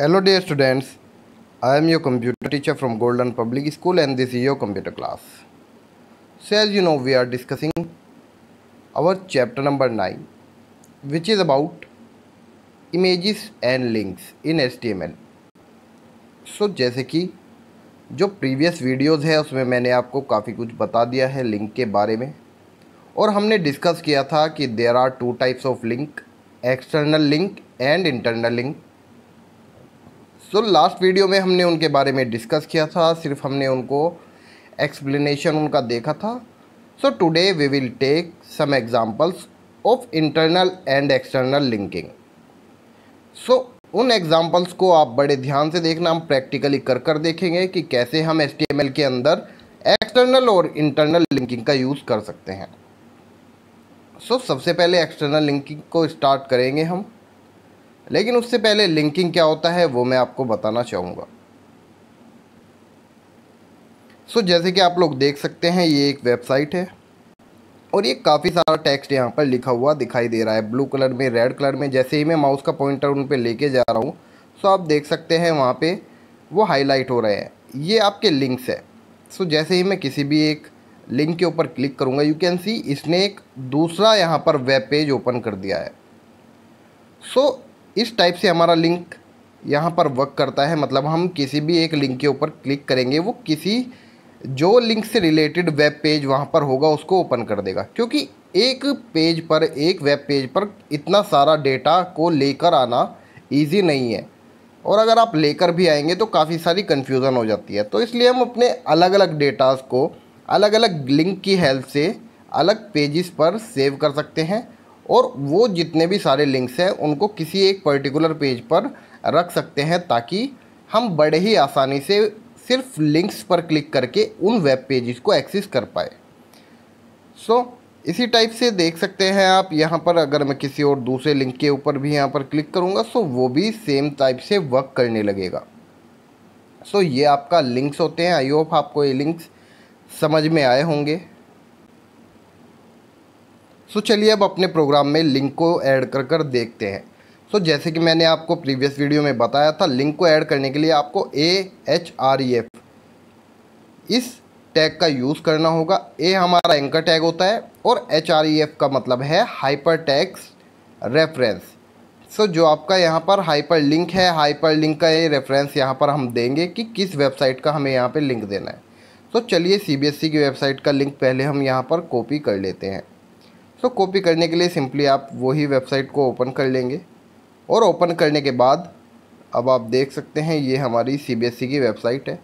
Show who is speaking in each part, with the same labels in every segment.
Speaker 1: Hello dear students, I am your computer teacher from Golden Public School and this is your computer class. So as you know we are discussing our chapter number 9 which is about images and links in HTML. So जैसे कि जो previous videos है उसमें मैंने आपको काफ़ी कुछ बता दिया है लिंक के बारे में और हमने डिस्कस किया था कि there are two types of link external link and internal link so last video में हमने उनके बारे में डिस्कस किया था सिर्फ हमने उनको एक्सप्लेनेशन उनका देखा था so today we will take some examples of internal and external linking so उन एग्जांपल्स को आप बड़े ध्यान से देखना हम प्रैक्टिकली कर कर देखेंगे कि कैसे हम एस के अंदर एक्सटर्नल और इंटरनल लिंकिंग का यूज़ कर सकते हैं सो so, सबसे पहले एक्सटर्नल लिंकिंग को स्टार्ट करेंगे हम लेकिन उससे पहले लिंकिंग क्या होता है वो मैं आपको बताना चाहूँगा सो so, जैसे कि आप लोग देख सकते हैं ये एक वेबसाइट है और ये काफ़ी सारा टेक्स्ट यहाँ पर लिखा हुआ दिखाई दे रहा है ब्लू कलर में रेड कलर में जैसे ही मैं माउस का पॉइंटर उन पर लेके जा रहा हूँ सो आप देख सकते हैं वहाँ पे वो हाईलाइट हो रहे हैं ये आपके लिंक्स है सो जैसे ही मैं किसी भी एक लिंक के ऊपर क्लिक करूँगा यू कैन सी इसने एक दूसरा यहाँ पर वेब पेज ओपन कर दिया है सो इस टाइप से हमारा लिंक यहाँ पर वर्क करता है मतलब हम किसी भी एक लिंक के ऊपर क्लिक करेंगे वो किसी जो लिंक से रिलेटेड वेब पेज वहाँ पर होगा उसको ओपन कर देगा क्योंकि एक पेज पर एक वेब पेज पर इतना सारा डेटा को लेकर आना इजी नहीं है और अगर आप लेकर भी आएंगे तो काफ़ी सारी कन्फ्यूज़न हो जाती है तो इसलिए हम अपने अलग अलग डेटाज़ को अलग अलग लिंक की हेल्प से अलग पेजेस पर सेव कर सकते हैं और वो जितने भी सारे लिंक्स हैं उनको किसी एक पर्टिकुलर पेज पर रख सकते हैं ताकि हम बड़े ही आसानी से सिर्फ लिंक्स पर क्लिक करके उन वेब पेजेस को एक्सेस कर पाए सो so, इसी टाइप से देख सकते हैं आप यहाँ पर अगर मैं किसी और दूसरे लिंक के ऊपर भी यहाँ पर क्लिक करूँगा सो वो भी सेम टाइप से वर्क करने लगेगा सो so, ये आपका लिंक्स होते हैं आई होप आपको ये लिंक्स समझ में आए होंगे सो चलिए अब अपने प्रोग्राम में लिंक को ऐड कर कर देखते हैं सो जैसे कि मैंने आपको प्रीवियस वीडियो में बताया था लिंक को ऐड करने के लिए आपको A H R E F इस टैग का यूज़ करना होगा ए हमारा एंकर टैग होता है और एच आर ई एफ का मतलब है हाइपर टैक्स रेफरेंस सो जो आपका यहाँ पर हाइपर लिंक है हाइपर लिंक का ये रेफरेंस यहाँ पर हम देंगे कि किस वेबसाइट का हमें यहाँ पर लिंक देना है तो चलिए सी बी एस ई की वेबसाइट का लिंक पहले हम यहाँ पर कॉपी कर लेते हैं सो तो कॉपी करने के लिए सिंपली आप वही वेबसाइट को ओपन कर लेंगे और ओपन करने के बाद अब आप देख सकते हैं ये हमारी सी बी एस की वेबसाइट है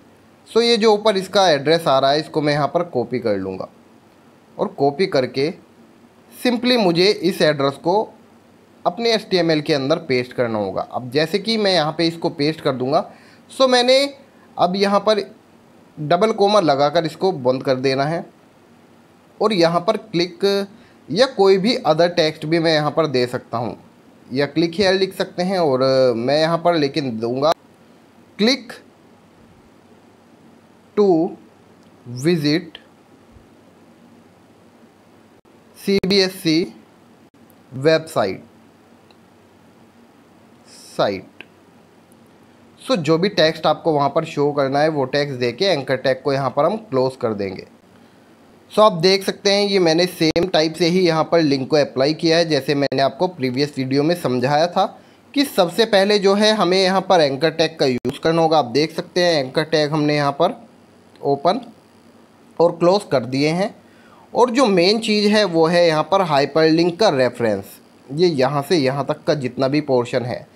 Speaker 1: सो ये जो ऊपर इसका एड्रेस आ रहा है इसको मैं यहाँ पर कॉपी कर लूँगा और कॉपी करके सिंपली मुझे इस एड्रेस को अपने एस के अंदर पेस्ट करना होगा अब जैसे कि मैं यहाँ पे इसको पेस्ट कर दूँगा सो मैंने अब यहाँ पर डबल कोमा लगाकर इसको बंद कर देना है और यहाँ पर क्लिक या कोई भी अदर टेक्स्ट भी मैं यहाँ पर दे सकता हूँ या क्लिक हेयर लिख सकते हैं और मैं यहाँ पर लेकिन दूंगा click to visit C B S C website site so जो भी टेक्स्ट आपको वहाँ पर शो करना है वो टेक्स्ट देके एंकर टैग को यहाँ पर हम क्लोज कर देंगे सो आप देख सकते हैं ये मैंने सेम टाइप से ही यहाँ पर लिंक को अप्लाई किया है जैसे मैंने आपको प्रीवियस वीडियो में समझाया था कि सबसे पहले जो है हमें यहाँ पर एंकर टैग का यूज़ करना होगा आप देख सकते हैं एंकर टैग हमने यहाँ पर ओपन और क्लोज कर दिए हैं और जो मेन चीज़ है वो है यहाँ पर हाइपरलिंक का रेफरेंस ये यहाँ से यहाँ तक का जितना भी पोर्शन है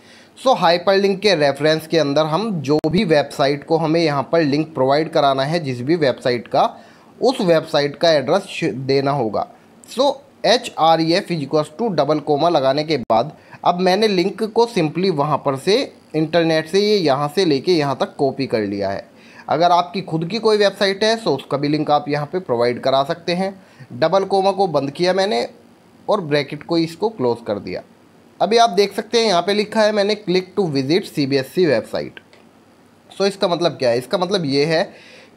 Speaker 1: सो so, हाइपरलिंक के रेफरेंस के अंदर हम जो भी वेबसाइट को हमें यहाँ पर लिंक प्रोवाइड कराना है जिस भी वेबसाइट का उस वेबसाइट का एड्रेस देना होगा so H R F is equals to double comma लगाने के बाद अब मैंने लिंक को सिंपली वहाँ पर से इंटरनेट से ये यहाँ से लेके यहाँ तक कॉपी कर लिया है अगर आपकी खुद की कोई वेबसाइट है सो उसका भी लिंक आप यहाँ पे प्रोवाइड करा सकते हैं डबल कोमा को बंद किया मैंने और ब्रैकेट को इसको क्लोज़ कर दिया अभी आप देख सकते हैं यहाँ पे लिखा है मैंने click to visit C website so इसका मतलब क्या है इसका मतलब ये है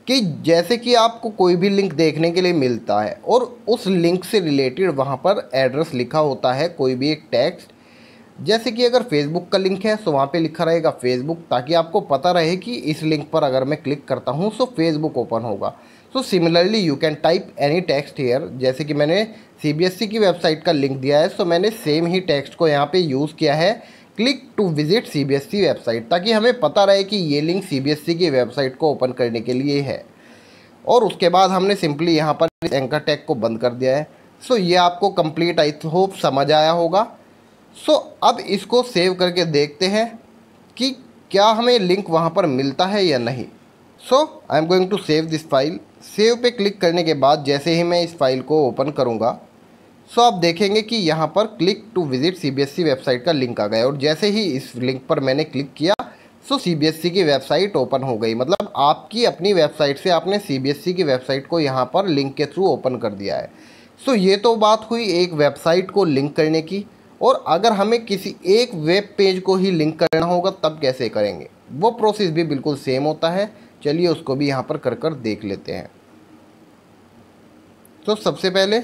Speaker 1: कि जैसे कि आपको कोई भी लिंक देखने के लिए मिलता है और उस लिंक से रिलेटेड वहाँ पर एड्रेस लिखा होता है कोई भी एक टेक्स्ट जैसे कि अगर फेसबुक का लिंक है तो वहाँ पे लिखा रहेगा फेसबुक ताकि आपको पता रहे कि इस लिंक पर अगर मैं क्लिक करता हूँ सो फेसबुक ओपन होगा so similarly you can type any text here जैसे कि मैंने सी e की वेबसाइट का लिंक दिया है सो तो मैंने सेम ही टेक्स्ट को यहाँ पर यूज़ किया है click to visit CBSE e website ताकि हमें पता रहे कि ये लिंक सीबीएसई e की वेबसाइट को ओपन करने के लिए है और उसके बाद हमने सिंपली यहाँ पर एंकर टैग को बंद कर दिया है सो ये आपको कंप्लीट आई होप समझ आया होगा सो अब इसको सेव करके देखते हैं कि क्या हमें लिंक वहाँ पर मिलता है या नहीं so I am going to save this file save पे क्लिक करने के बाद जैसे ही मैं इस फाइल को ओपन करूँगा सो आप देखेंगे कि यहाँ पर click to visit CBSE website का लिंक आ गया और जैसे ही इस लिंक पर मैंने क्लिक किया सो सीबीएसई e की वेबसाइट ओपन हो गई मतलब आपकी अपनी वेबसाइट से आपने सीबीएसई e की वेबसाइट को यहाँ पर लिंक के थ्रू ओपन कर दिया है सो so, ये तो बात हुई एक वेबसाइट को लिंक करने की और अगर हमें किसी एक वेब पेज को ही लिंक करना होगा तब कैसे करेंगे वो प्रोसेस भी बिल्कुल सेम होता है चलिए उसको भी यहाँ पर कर कर देख लेते हैं तो सबसे पहले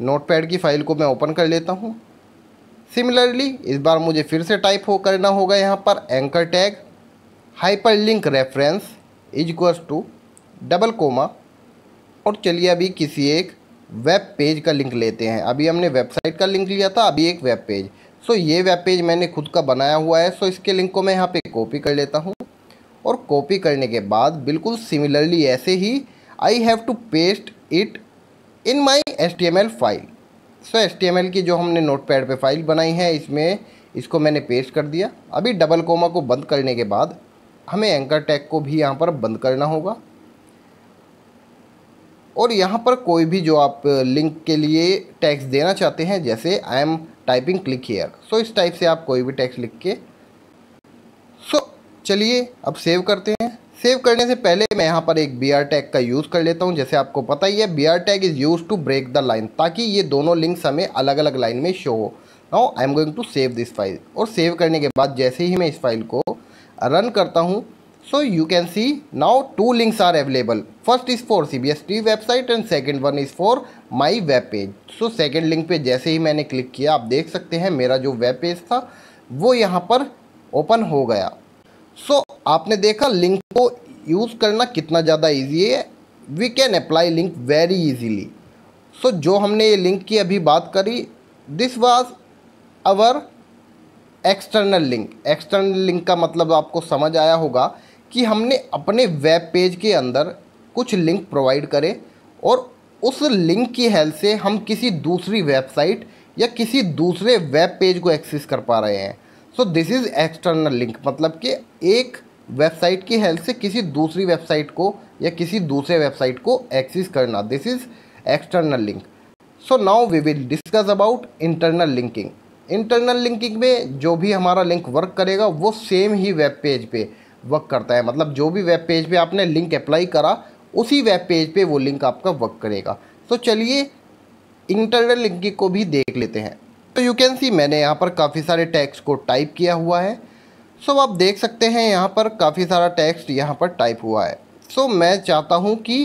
Speaker 1: नोटपैड की फ़ाइल को मैं ओपन कर लेता हूँ सिमिलरली इस बार मुझे फिर से टाइप हो करना होगा यहाँ पर anchor tag hyperlink reference is to double comma और चलिए अभी किसी एक वेब पेज का लिंक लेते हैं अभी हमने वेबसाइट का लिंक लिया था अभी एक वेब पेज सो ये वेब पेज मैंने खुद का बनाया हुआ है सो इसके लिंक को मैं यहाँ पे कॉपी कर लेता हूँ और कॉपी करने के बाद बिल्कुल सिमिलरली ऐसे ही I have to paste it in my S file so S की जो हमने नोट पैड पर फाइल बनाई है इसमें इसको मैंने पेस्ट कर दिया अभी डबल कोमा को बंद करने के बाद हमें एंकर टैग को भी यहाँ पर बंद करना होगा और यहाँ पर कोई भी जो आप लिंक के लिए टैक्स देना चाहते हैं जैसे I am typing click here so इस टाइप से आप कोई भी टैक्स लिख के सो so, चलिए अब सेव करते हैं सेव करने से पहले मैं यहाँ पर एक बी आर टैग का यूज़ कर लेता हूँ जैसे आपको पता ही है B R tag is use to break the line ताकि ये दोनों लिंक्स हमें अलग अलग लाइन में शो हो now I am going to save this file और सेव करने के बाद जैसे ही मैं इस फाइल को रन करता हूँ so you can see now two links are available first is for C B S T website and second one is for my web page so second link पे जैसे ही मैंने क्लिक किया आप देख सकते हैं मेरा जो वेब पेज था वो यहाँ पर ओपन हो गया सो so, आपने देखा लिंक को यूज़ करना कितना ज़्यादा इजी है we can apply link very easily so जो हमने ये लिंक की अभी बात करी this was our external link external link का मतलब आपको समझ आया होगा कि हमने अपने वेब पेज के अंदर कुछ लिंक प्रोवाइड करे और उस लिंक की हेल्प से हम किसी दूसरी वेबसाइट या किसी दूसरे वेब पेज को एक्सेस कर पा रहे हैं so this is external link मतलब कि एक वेबसाइट की हेल्प से किसी दूसरी वेबसाइट को या किसी दूसरे वेबसाइट को एक्सेस करना this is external link so now we will discuss about internal linking internal linking में जो भी हमारा लिंक वर्क करेगा वो सेम ही वेब पेज पे वर्क करता है मतलब जो भी वेब पेज पे आपने लिंक अप्लाई करा उसी वेब पेज पे वो लिंक आपका वर्क करेगा तो so, चलिए इंटरनल लिंकिंग को भी देख लेते हैं तो यू कैन सी मैंने यहाँ पर काफ़ी सारे टैक्स को टाइप किया हुआ है सो so, आप देख सकते हैं यहाँ पर काफ़ी सारा टेक्स्ट यहाँ पर टाइप हुआ है सो so, मैं चाहता हूँ कि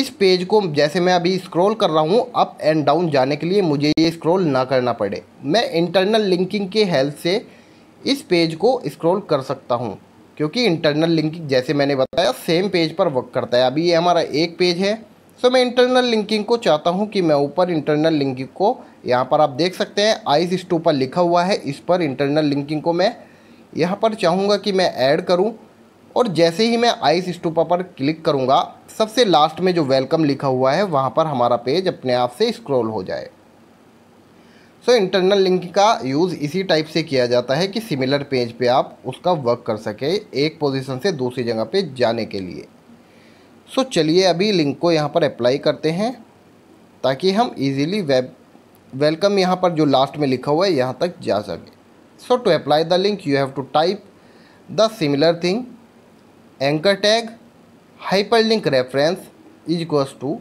Speaker 1: इस पेज को जैसे मैं अभी स्क्रॉल कर रहा हूँ अप एंड डाउन जाने के लिए मुझे ये स्क्रॉल ना करना पड़े मैं इंटरनल लिंकिंग के हेल्प से इस पेज को स्क्रॉल कर सकता हूँ क्योंकि इंटरनल लिंकिंग जैसे मैंने बताया सेम पेज पर वर्क करता है अभी ये हमारा एक पेज है सो मैं इंटरनल लिंकिंग को चाहता हूँ कि मैं ऊपर इंटरनल लिंकिंग को यहाँ पर आप देख सकते हैं आइस स्टू पर लिखा हुआ है इस पर इंटरनल लिंकिंग को मैं यहाँ पर चाहूँगा कि मैं ऐड करूँ और जैसे ही मैं आइस स्टूपा पर क्लिक करूँगा सबसे लास्ट में जो वेलकम लिखा हुआ है वहाँ पर हमारा पेज अपने आप से स्क्रॉल हो जाए सो इंटरनल लिंक का यूज़ इसी टाइप से किया जाता है कि सिमिलर पेज पे आप उसका वर्क कर सके एक पोजीशन से दूसरी जगह पे जाने के लिए सो चलिए अभी लिंक को यहाँ पर अप्लाई करते हैं ताकि हम इजीली वेब वेलकम यहाँ पर जो लास्ट में लिखा हुआ है यहाँ तक जा सके so to apply the link you have to type the similar thing anchor tag hyperlink reference is goes to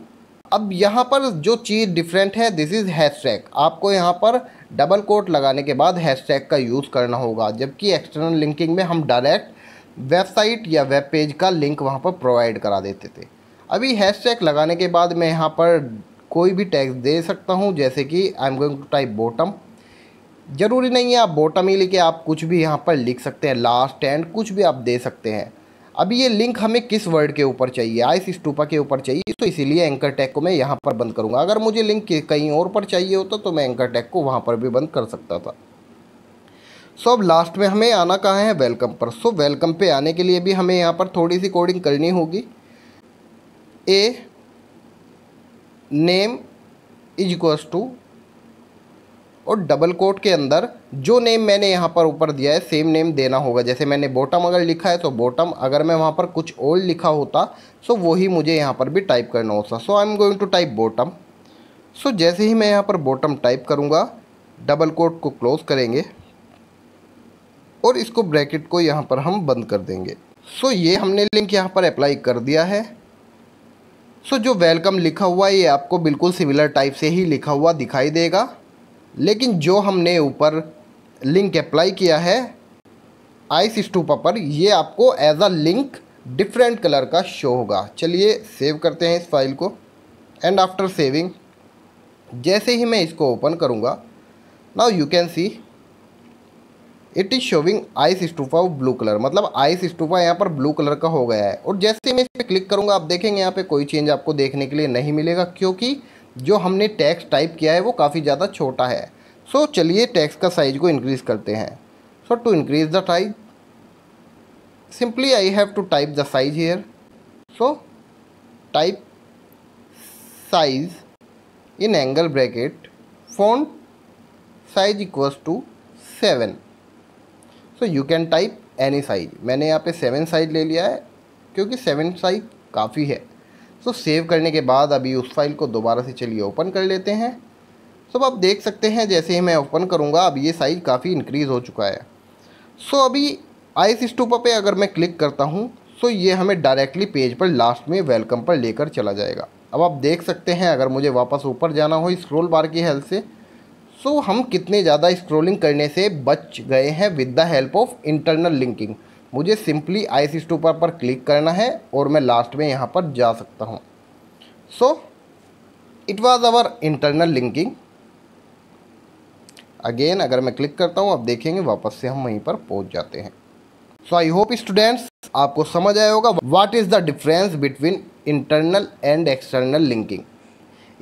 Speaker 1: अब यहाँ पर जो चीज़ डिफरेंट है दिस इज़ हैश टैग आपको यहाँ पर डबल कोट लगाने के बाद हैश टैग का यूज़ करना होगा जबकि एक्सटर्नल लिंकिंग में हम डायरेक्ट वेबसाइट या वेब पेज का लिंक वहाँ पर प्रोवाइड करा देते थे अभी हैश टैग लगाने के बाद मैं यहाँ पर कोई भी टैग दे सकता हूँ जैसे कि I am going to type bottom ज़रूरी नहीं है आप बॉटम ही लेके आप कुछ भी यहाँ पर लिख सकते हैं लास्ट एंड कुछ भी आप दे सकते हैं अभी ये लिंक हमें किस वर्ड के ऊपर चाहिए आइस स्टूपा के ऊपर चाहिए तो इसीलिए एंकर टैग को मैं यहाँ पर बंद करूँगा अगर मुझे लिंक कहीं और पर चाहिए होता तो मैं एंकर टैग को वहाँ पर भी बंद कर सकता था सो अब लास्ट में हमें आना कहाँ है वेलकम पर सो वेलकम पे आने के लिए भी हमें यहाँ पर थोड़ी सी कोडिंग करनी होगी A name is equals to और डबल कोट के अंदर जो नेम मैंने यहाँ पर ऊपर दिया है सेम नेम देना होगा जैसे मैंने बॉटम अगर लिखा है तो बॉटम अगर मैं वहाँ पर कुछ ओल्ड लिखा होता सो तो वही मुझे यहाँ पर भी टाइप करना होता so I am going to type bottom so जैसे ही मैं यहाँ पर बॉटम टाइप करूँगा डबल कोट को क्लोज करेंगे और इसको ब्रैकेट को यहाँ पर हम बंद कर देंगे सो ये हमने लिंक यहाँ पर अप्लाई कर दिया है सो जो वेलकम लिखा हुआ है ये आपको बिल्कुल सिमिलर टाइप से ही लिखा हुआ दिखाई देगा लेकिन जो हमने ऊपर लिंक अप्लाई किया है आइस स्टूपा पर ये आपको as a link different colour का शो होगा चलिए सेव करते हैं इस फाइल को एंड आफ्टर सेविंग जैसे ही मैं इसको ओपन करूँगा now you can see it is showing Ice Stupa blue colour मतलब आइस स्टूफा यहाँ पर ब्लू कलर का हो गया है और जैसे मैं इस पर क्लिक करूँगा आप देखेंगे यहाँ पे कोई चेंज आपको देखने के लिए नहीं मिलेगा क्योंकि जो हमने टैक्स टाइप किया है वो काफ़ी ज़्यादा छोटा है सो so, चलिए टैक्स का साइज़ को इंक्रीज़ करते हैं so to increase the type simply I have to type the size here so type size in angle bracket font size equal to seven so you can type any size मैंने यहाँ पे seven size ले लिया है क्योंकि seven size काफ़ी है so so, save करने के बाद अभी उस फाइल को दोबारा से चलिए ओपन कर लेते हैं सो so, आप देख सकते हैं जैसे ही मैं ओपन करूँगा अब ये साइज़ काफ़ी इंक्रीज़ हो चुका है सो so, अभी आइस स्टूपा पे अगर मैं क्लिक करता हूँ सो ये हमें डायरेक्टली पेज पर लास्ट में वेलकम पर लेकर चला जाएगा अब आप देख सकते हैं अगर मुझे वापस ऊपर जाना हो स्क्रोल बार की हेल्प से सो so, हम कितने ज़्यादा स्क्रोलिंग करने से बच गए हैं with the help of internal linking मुझे सिंपली आई सी स्टूपर पर क्लिक करना है और मैं लास्ट में यहाँ पर जा सकता हूँ so it was our internal linking again अगर मैं क्लिक करता हूँ आप देखेंगे वापस से हम वहीं पर पहुँच जाते हैं सो आई होप स्टूडेंट्स आपको समझ आया होगा what is the difference between internal and external linking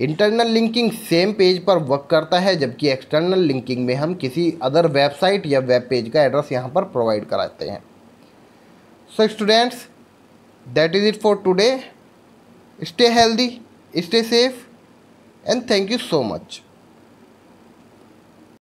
Speaker 1: internal linking same page पर वर्क करता है जबकि एक्सटर्नल लिंकिंग में हम किसी अदर वेबसाइट या वेब पेज का एड्रेस यहाँ पर प्रोवाइड कराते हैं so students that is it for today stay healthy stay safe and thank you so much